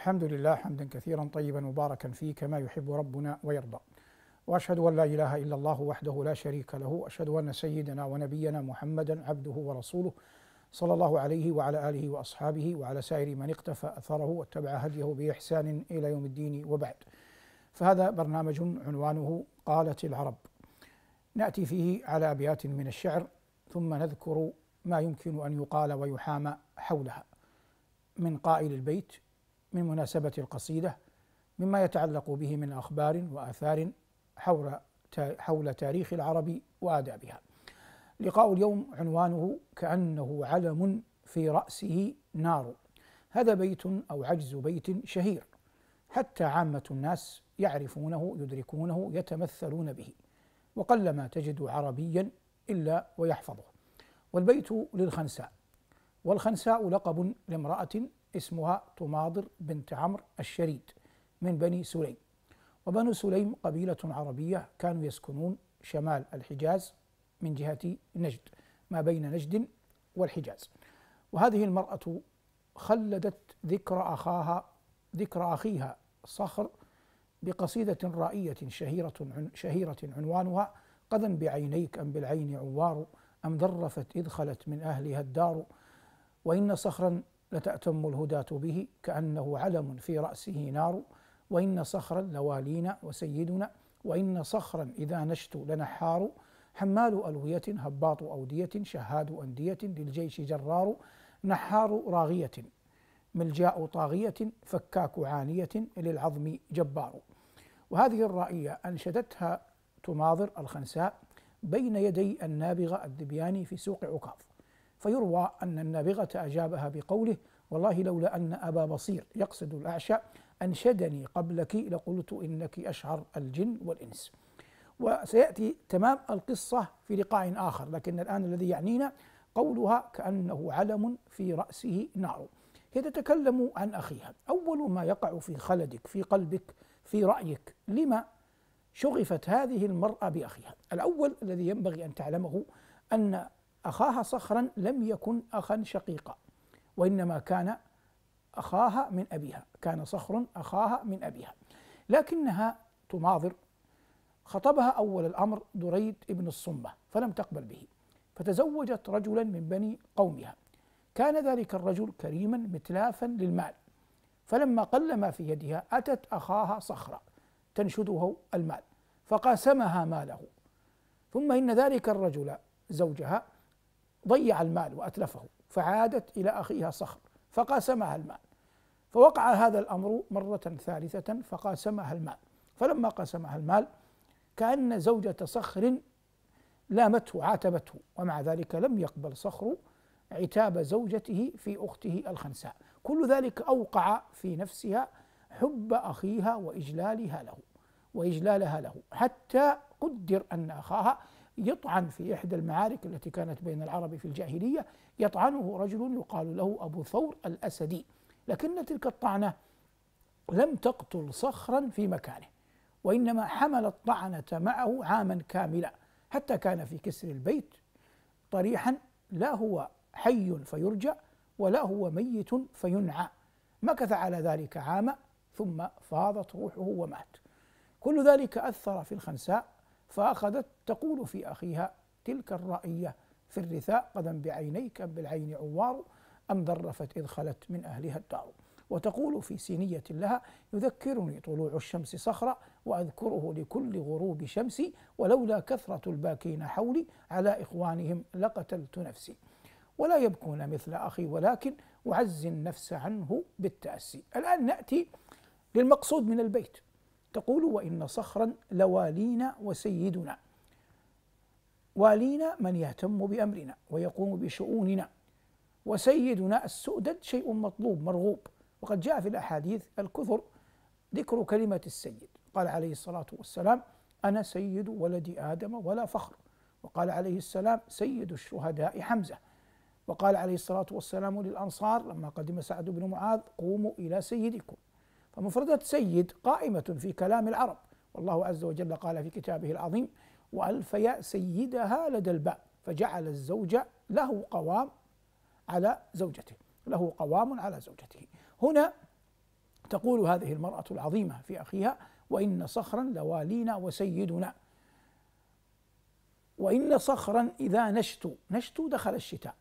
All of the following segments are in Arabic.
الحمد لله حمدا كثيرا طيبا مباركا فيه كما يحب ربنا ويرضى واشهد ان لا اله الا الله وحده لا شريك له اشهد ان سيدنا ونبينا محمدا عبده ورسوله صلى الله عليه وعلى اله واصحابه وعلى سائر من اقتفى اثره واتبع هديه باحسان الى يوم الدين وبعد فهذا برنامج عنوانه قالت العرب ناتي فيه على ابيات من الشعر ثم نذكر ما يمكن ان يقال ويحامى حولها من قائل البيت من مناسبة القصيدة مما يتعلق به من أخبار وآثار حول حول تاريخ العرب وآدابها. لقاء اليوم عنوانه كأنه علم في رأسه نار. هذا بيت أو عجز بيت شهير حتى عامة الناس يعرفونه يدركونه يتمثلون به وقلما تجد عربيا إلا ويحفظه والبيت للخنساء والخنساء لقب لامرأة اسمها تماضر بنت عمرو الشريد من بني سليم وبنو سليم قبيلة عربية كانوا يسكنون شمال الحجاز من جهة نجد ما بين نجد والحجاز وهذه المرأة خلدت ذكر أخاها ذكر أخيها صخر بقصيدة رائية شهيرة شهيرة عنوانها قذا بعينيك أم بالعين عوار أم ذرفت إذ خلت من أهلها الدار وإن صخرا لتأتم الهداة به كأنه علم في رأسه نار وإن صخرا لوالينا وسيدنا وإن صخرا إذا نشت لنحار حمال ألوية هباط أودية شهاد أندية للجيش جرار نحار راغية ملجاء طاغية فكاك عانية للعظم جبار وهذه الرائية أنشدتها تماظر الخنساء بين يدي النابغة الذبياني في سوق عكاظ فيروى أن النابغة أجابها بقوله والله لولا أن أبا بصير يقصد الأعشى أنشدني قبلك لقلت إنك أشعر الجن والإنس وسيأتي تمام القصة في لقاء آخر لكن الآن الذي يعنينا قولها كأنه علم في رأسه نار هي تتكلم عن أخيها أول ما يقع في خلدك في قلبك في رأيك لما شغفت هذه المرأة بأخيها الأول الذي ينبغي أن تعلمه أن أخاها صخرا لم يكن أخا شقيقا وإنما كان أخاها من أبيها كان صخر أخاها من أبيها لكنها تناظر خطبها أول الأمر دريد ابن الصمة فلم تقبل به فتزوجت رجلا من بني قومها كان ذلك الرجل كريما متلافا للمال فلما قل ما في يدها أتت أخاها صخرة تنشده المال فقاسمها ماله ثم إن ذلك الرجل زوجها ضيع المال وأتلفه فعادت إلى أخيها صخر فقاسمها المال فوقع هذا الأمر مرة ثالثة فقاسمها المال فلما قاسمها المال كأن زوجة صخر لامته عاتبته ومع ذلك لم يقبل صخر عتاب زوجته في أخته الخنساء كل ذلك أوقع في نفسها حب أخيها وإجلالها له وإجلالها له حتى قدر أن أخاها يطعن في إحدى المعارك التي كانت بين العرب في الجاهلية يطعنه رجل يقال له أبو ثور الأسدي لكن تلك الطعنة لم تقتل صخرا في مكانه وإنما حمل الطعنة معه عاما كاملا حتى كان في كسر البيت طريحا لا هو حي فيرجى ولا هو ميت فينعى مكث على ذلك عاما ثم فاضت روحه ومات كل ذلك أثر في الخنساء فأخذت تقول في أخيها تلك الرأية في الرثاء قدم بعينيك بالعين عوار أم ذرفت إذ خلت من أهلها الدار وتقول في سينية لها يذكرني طلوع الشمس صخرة وأذكره لكل غروب شمسي ولولا كثرة الباكين حولي على إخوانهم لقتلت نفسي ولا يبكون مثل أخي ولكن أعز النفس عنه بالتأسي الآن نأتي للمقصود من البيت تقول وإن صخرا لوالينا وسيدنا والينا من يهتم بأمرنا ويقوم بشؤوننا وسيدنا السؤدد شيء مطلوب مرغوب وقد جاء في الأحاديث الكثر ذكر كلمة السيد قال عليه الصلاة والسلام أنا سيد ولد آدم ولا فخر وقال عليه السلام سيد الشهداء حمزة وقال عليه الصلاة والسلام للأنصار لما قدم سعد بن معاذ قوموا إلى سيدكم فمفردة سيد قائمة في كلام العرب والله عز وجل قال في كتابه العظيم يا سيدها لدى الباء فجعل الزوج له قوام على زوجته له قوام على زوجته هنا تقول هذه المرأة العظيمة في أخيها وإن صخرا لوالينا وسيدنا وإن صخرا إذا نشت نشت دخل الشتاء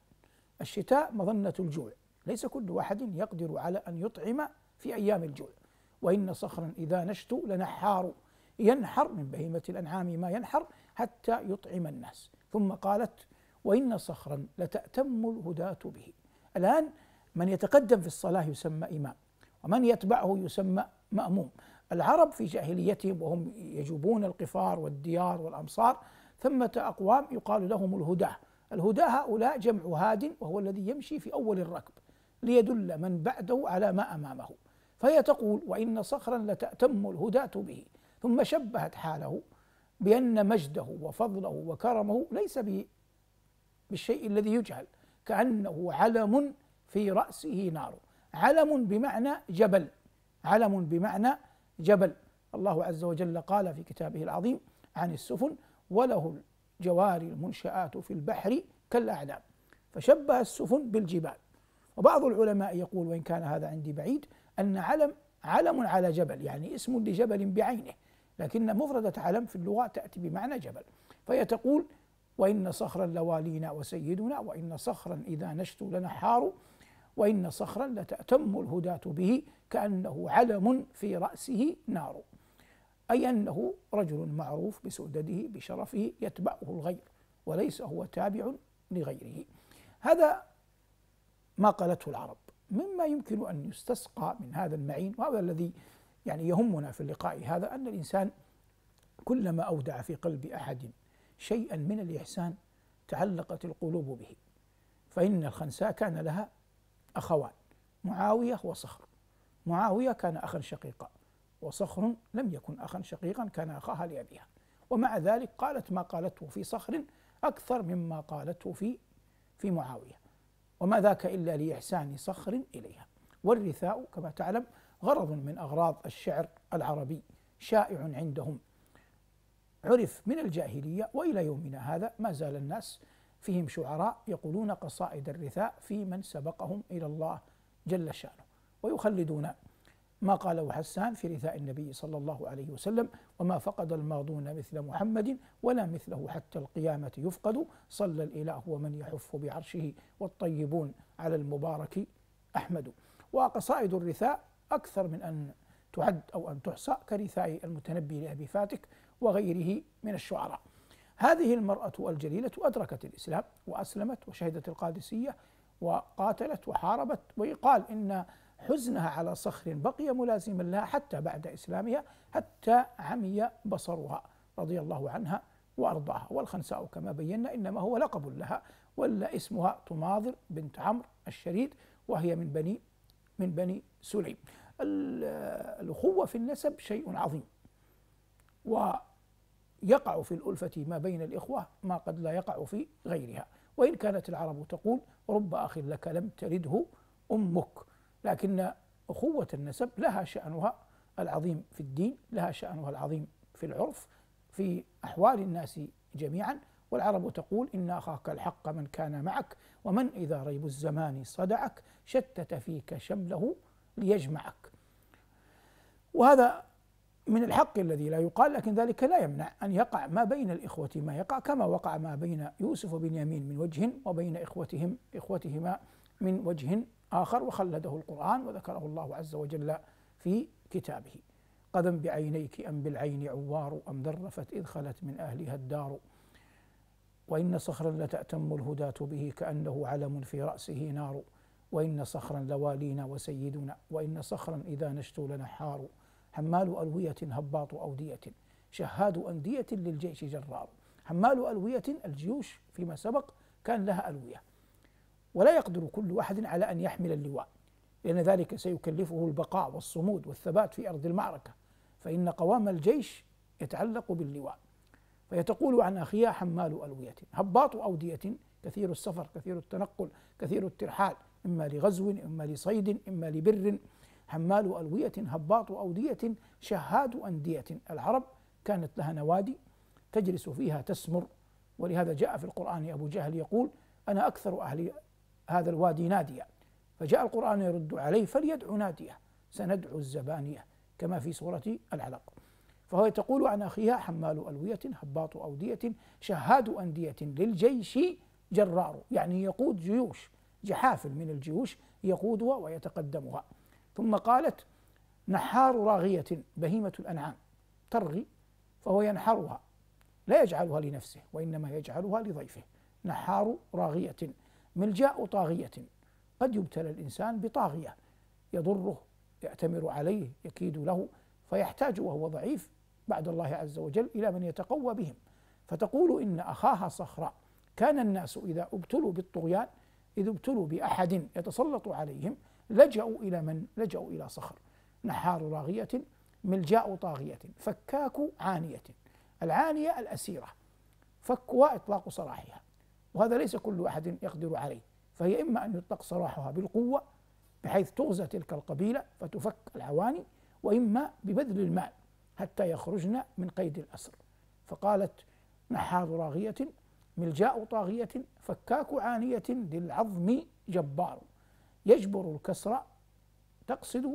الشتاء مظنة الجوع ليس كل واحد يقدر على أن يطعم في أيام الجوع وإن صخرا إذا نشت لنحار ينحر من بهيمة الأنعام ما ينحر حتى يطعم الناس ثم قالت وإن صخرا لتأتم الهداة به الآن من يتقدم في الصلاة يسمى إمام ومن يتبعه يسمى مأموم العرب في جاهليتهم وهم يجوبون القفار والديار والأمصار ثمة أقوام يقال لهم الهداة الهداة هؤلاء جمع هاد وهو الذي يمشي في أول الركب ليدل من بعده على ما أمامه فهي تقول وإن صخرا لتأتم الهداة به ثم شبهت حاله بأن مجده وفضله وكرمه ليس بالشيء الذي يجهل كأنه علم في رأسه نار علم بمعنى جبل علم بمعنى جبل الله عز وجل قال في كتابه العظيم عن السفن وله الجوار المنشآت في البحر كالأعلام فشبه السفن بالجبال وبعض العلماء يقول وإن كان هذا عندي بعيد أن علم علم على جبل يعني اسم لجبل بعينه لكن مفردة علم في اللغة تأتي بمعنى جبل فهي تقول وإن صخرا لوالينا وسيدنا وإن صخرا إذا نشت لنحار وإن صخرا لتأتم الهداة به كأنه علم في رأسه نار أي أنه رجل معروف بسؤدده بشرفه يتبعه الغير وليس هو تابع لغيره هذا ما قالته العرب مما يمكن أن يستسقى من هذا المعين وهذا الذي يعني يهمنا في اللقاء هذا أن الإنسان كلما أودع في قلب أحد شيئا من الإحسان تعلقت القلوب به فإن الخنساء كان لها أخوان معاوية وصخر معاوية كان أخا شقيقا وصخر لم يكن أخا شقيقا كان أخاها لأبيها ومع ذلك قالت ما قالته في صخر أكثر مما قالته في في معاوية وما ذاك إلا لإحسان صخر إليها والرثاء كما تعلم غرض من أغراض الشعر العربي شائع عندهم عرف من الجاهلية وإلى يومنا هذا ما زال الناس فيهم شعراء يقولون قصائد الرثاء في من سبقهم إلى الله جل شانه ويخلدون ما قاله حسان في رثاء النبي صلى الله عليه وسلم وما فقد الماضون مثل محمد ولا مثله حتى القيامة يفقد صلى الإله ومن يحف بعرشه والطيبون على المبارك أحمد وقصائد الرثاء أكثر من أن تعد أو أن تحصى كرثاء المتنبي لأبي فاتك وغيره من الشعراء هذه المرأة الجليلة أدركت الإسلام وأسلمت وشهدت القادسية وقاتلت وحاربت ويقال إن حزنها على صخر بقي ملازما لها حتى بعد إسلامها حتى عمي بصرها رضي الله عنها وأرضاها والخنساء كما بينا إنما هو لقب لها ولا اسمها تناظر بنت عمرو الشريد وهي من بني من بني سليم الأخوة في النسب شيء عظيم ويقع في الألفة ما بين الإخوة ما قد لا يقع في غيرها وإن كانت العرب تقول رب أخ لك لم تلده أمك لكن أخوة النسب لها شأنها العظيم في الدين لها شأنها العظيم في العرف في أحوال الناس جميعا والعرب تقول إن أخاك الحق من كان معك ومن إذا ريب الزمان صدعك شتت فيك شمله ليجمعك وهذا من الحق الذي لا يقال لكن ذلك لا يمنع أن يقع ما بين الإخوة ما يقع كما وقع ما بين يوسف وبنيامين من وجه وبين إخوتهم إخوتهما من وجه آخر وخلده القرآن وذكره الله عز وجل في كتابه قدم بعينيك أم بالعين عوار أم ذرفت إذ خلت من أهلها الدار وإن صخرا لتأتم الهداة به كأنه علم في رأسه نار وإن صخرا لوالينا وسيدنا وإن صخرا إذا نشتو لنحار حمال ألوية هباط أودية شهاد أندية للجيش جرار حمال ألوية الجيوش فيما سبق كان لها ألوية ولا يقدر كل واحد على أن يحمل اللواء لأن ذلك سيكلفه البقاء والصمود والثبات في أرض المعركة فإن قوام الجيش يتعلق باللواء فيتقول عن أخيها حمال ألوية هباط أودية كثير السفر كثير التنقل كثير الترحال إما لغزو إما لصيد إما لبر حمال ألوية هباط أودية شهاد أندية العرب كانت لها نوادي تجلس فيها تسمر ولهذا جاء في القرآن أبو جهل يقول أنا أكثر أهل هذا الوادي ناديا فجاء القرآن يرد عليه فليدعو ناديه سندعو الزبانية كما في سورة العلق فهو تقول عن أخيها حمال ألوية هباط أودية شهاد أندية للجيش جرار يعني يقود جيوش جحافل من الجيوش يقودها ويتقدمها ثم قالت نحار راغية بهيمة الأنعام ترغي فهو ينحرها لا يجعلها لنفسه وإنما يجعلها لضيفه نحار راغية ملجاء طاغية قد يبتلى الإنسان بطاغية يضره يأتمر عليه يكيد له فيحتاج وهو ضعيف بعد الله عز وجل إلى من يتقوى بهم فتقول إن أخاها صخرة كان الناس إذا ابتلوا بالطغيان إذا ابتلوا بأحد يتسلط عليهم لجأوا إلى من؟ لجأوا إلى صخر نحار راغية ملجاء طاغية فكاك عانية العانية الأسيرة فكوا إطلاق صلاحها وهذا ليس كل أحد يقدر عليه فهي إما أن يطلق سراحها بالقوة بحيث تغزى تلك القبيلة فتفك العواني وإما ببذل المال حتى يخرجن من قيد الأسر فقالت نحاض راغية ملجاء طاغية فكاك عانية للعظم جبار يجبر الكسر تقصد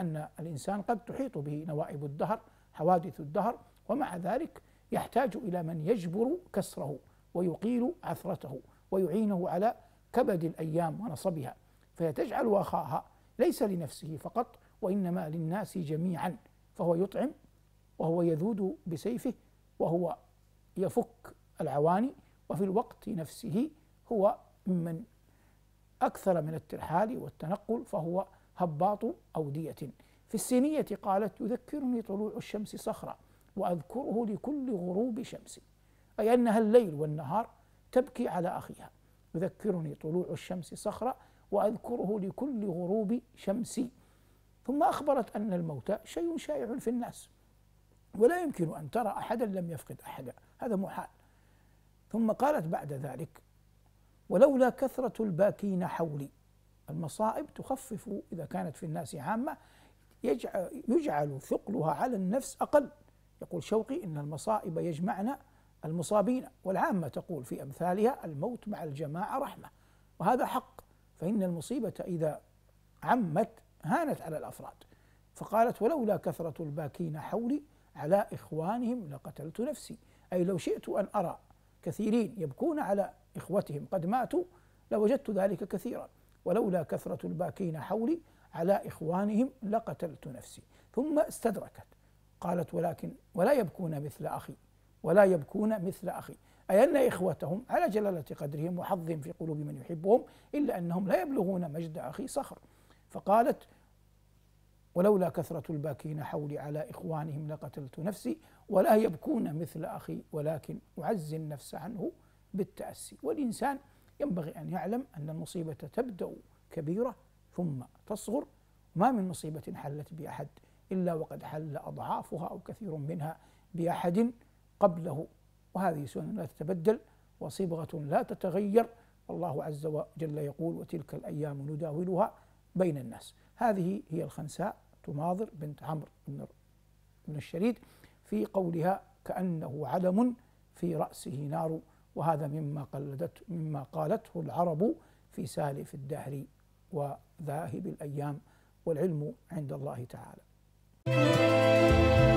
أن الإنسان قد تحيط به نوائب الدهر حوادث الدهر ومع ذلك يحتاج إلى من يجبر كسره ويقيل عثرته ويعينه على كبد الأيام ونصبها فيتجعل أخاها ليس لنفسه فقط وإنما للناس جميعا فهو يطعم وهو يذود بسيفه وهو يفك العواني وفي الوقت نفسه هو ممن أكثر من الترحال والتنقل فهو هباط أودية في السينية قالت يذكرني طلوع الشمس صخرة وأذكره لكل غروب شمس أي أنها الليل والنهار تبكي على أخيها يذكرني طلوع الشمس صخرة وأذكره لكل غروب شمسي ثم أخبرت أن الموت شيء شائع في الناس ولا يمكن أن ترى أحدا لم يفقد أحدا هذا محال ثم قالت بعد ذلك ولولا كثرة الباكين حولي المصائب تخفف إذا كانت في الناس عامة يجعل, يجعل ثقلها على النفس أقل يقول شوقي إن المصائب يجمعنا المصابين والعامة تقول في أمثالها الموت مع الجماعة رحمة وهذا حق فإن المصيبة إذا عمت هانت على الأفراد فقالت ولولا كثرة الباكين حولي على إخوانهم لقتلت نفسي أي لو شئت أن أرى كثيرين يبكون على إخوتهم قد ماتوا لوجدت ذلك كثيرا ولولا كثرة الباكين حولي على إخوانهم لقتلت نفسي ثم استدركت قالت ولكن ولا يبكون مثل أخي ولا يبكون مثل أخي أي أن إخوتهم على جلالة قدرهم وحظهم في قلوب من يحبهم إلا أنهم لا يبلغون مجد أخي صخر فقالت ولولا كثرة الباكين حولي على إخوانهم لقتلت نفسي ولا يبكون مثل أخي ولكن أعزي النفس عنه بالتأسي والإنسان ينبغي أن يعلم أن المصيبة تبدأ كبيرة ثم تصغر ما من مصيبة حلت بأحد إلا وقد حل أضعافها أو كثير منها بأحد قبله وهذه سنن لا تتبدل وصبغة لا تتغير والله عز وجل يقول وتلك الأيام نداولها بين الناس هذه هي الخنساء تماضر بنت عمرو بن بن الشريد في قولها كأنه عدم في رأسه نار وهذا مما قلدت مما قالته العرب في سالف الدهر وذاهب الأيام والعلم عند الله تعالى